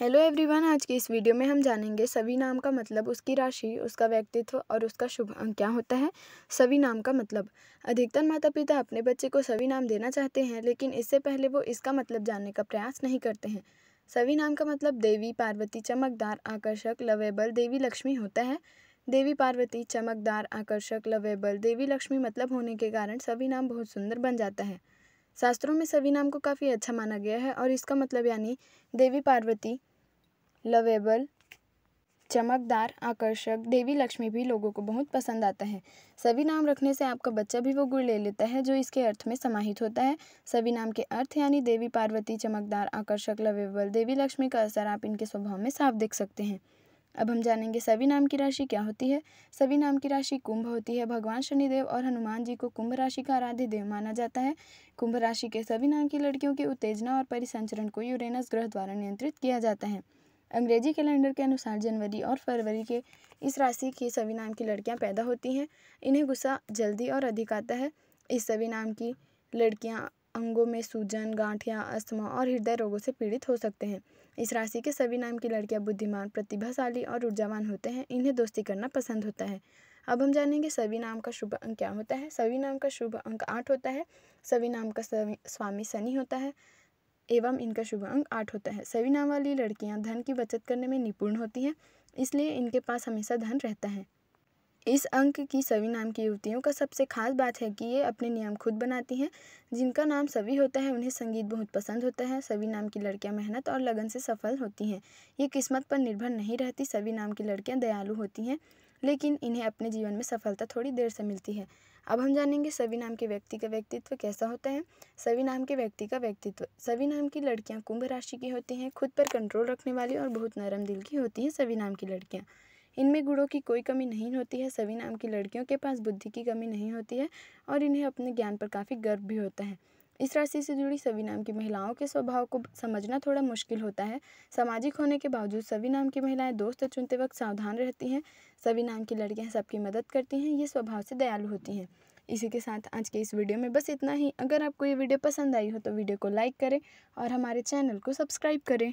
hello everyone आज की इस वीडियो में हम जानेंगे सभी नाम का मतलब उसकी राशि उसका व्यक्तित्व और उसका शुभ अंक क्या होता है सभी नाम का मतलब अधिकतर माता पिता अपने बच्चे को सभी नाम देना चाहते हैं लेकिन इससे पहले वो इसका मतलब जानने का प्रयास नहीं करते हैं सभी नाम का मतलब देवी पार्वती चमकदार आकर्षक लवेबल देवी लक्ष्मी होता है देवी पार्वती चमकदार आकर्षक लवेबल देवी लक्ष्मी मतलब होने के कारण सभी नाम बहुत सुंदर बन जाता है शास्त्रों में सभी नाम को काफ़ी अच्छा माना गया है और इसका मतलब यानी देवी पार्वती लवेबल चमकदार आकर्षक देवी लक्ष्मी भी लोगों को बहुत पसंद आता है सभी नाम रखने से आपका बच्चा भी वो गुण ले लेता है जो इसके अर्थ में समाहित होता है सभी नाम के अर्थ यानी देवी पार्वती चमकदार आकर्षक लवेबल देवी लक्ष्मी का असर आप इनके स्वभाव में साफ देख सकते हैं अब हम जानेंगे सभी नाम की राशि क्या होती है सभी नाम की राशि कुंभ होती है भगवान शनिदेव और हनुमान जी को कुंभ राशि का आराध्य देव माना जाता है कुंभ राशि के सभी नाम की लड़कियों की उत्तेजना और परिसंचरण को यूरेनस ग्रह द्वारा नियंत्रित किया जाता है अंग्रेजी कैलेंडर के अनुसार जनवरी और फरवरी के इस राशि की सभी नाम की लड़कियां पैदा होती हैं इन्हें गुस्सा जल्दी और अधिक आता है इस सभी नाम की लड़कियां अंगों में सूजन गांठियां अस्थमा और हृदय रोगों से पीड़ित हो सकते हैं इस राशि के सभी नाम की लड़कियां बुद्धिमान प्रतिभाशाली और ऊर्जावान होते हैं इन्हें दोस्ती करना पसंद होता है अब हम जानेंगे सभी नाम का शुभ अंक क्या होता है सभी नाम का शुभ अंक आठ होता है सभी नाम का स्वामी शनि होता है एवं इनका शुभ अंक आठ होता है सभी नाम वाली लड़कियां धन की बचत करने में निपुण होती हैं इसलिए इनके पास हमेशा धन रहता है इस अंक की सभी नाम की युवतियों का सबसे खास बात है कि ये अपने नियम खुद बनाती हैं जिनका नाम सभी होता है उन्हें संगीत बहुत पसंद होता है सभी नाम की लड़कियां मेहनत और लगन से सफल होती हैं ये किस्मत पर निर्भर नहीं रहती सभी नाम की लड़कियां दयालु होती हैं लेकिन इन्हें अपने जीवन में सफलता थोड़ी देर से मिलती है अब हम जानेंगे सभी नाम के व्यक्ति का व्यक्तित्व कैसा होता है सभी नाम के व्यक्ति का व्यक्तित्व सभी नाम की लड़कियाँ कुंभ राशि की होती हैं खुद पर कंट्रोल रखने वाली और बहुत नरम दिल की होती हैं सभी नाम की लड़कियाँ इनमें गुणों की कोई कमी नहीं होती है सभी नाम की लड़कियों के पास बुद्धि की कमी नहीं होती है और इन्हें अपने ज्ञान पर काफ़ी गर्व भी होता है इस राशि से जुड़ी सभी नाम की महिलाओं के स्वभाव को समझना थोड़ा मुश्किल होता है सामाजिक होने के बावजूद सभी नाम की महिलाएं दोस्त चुनते वक्त सावधान रहती हैं सभी नाम की लड़कियां सबकी मदद करती हैं ये स्वभाव से दयालु होती हैं इसी के साथ आज के इस वीडियो में बस इतना ही अगर आपको ये वीडियो पसंद आई हो तो वीडियो को लाइक करें और हमारे चैनल को सब्सक्राइब करें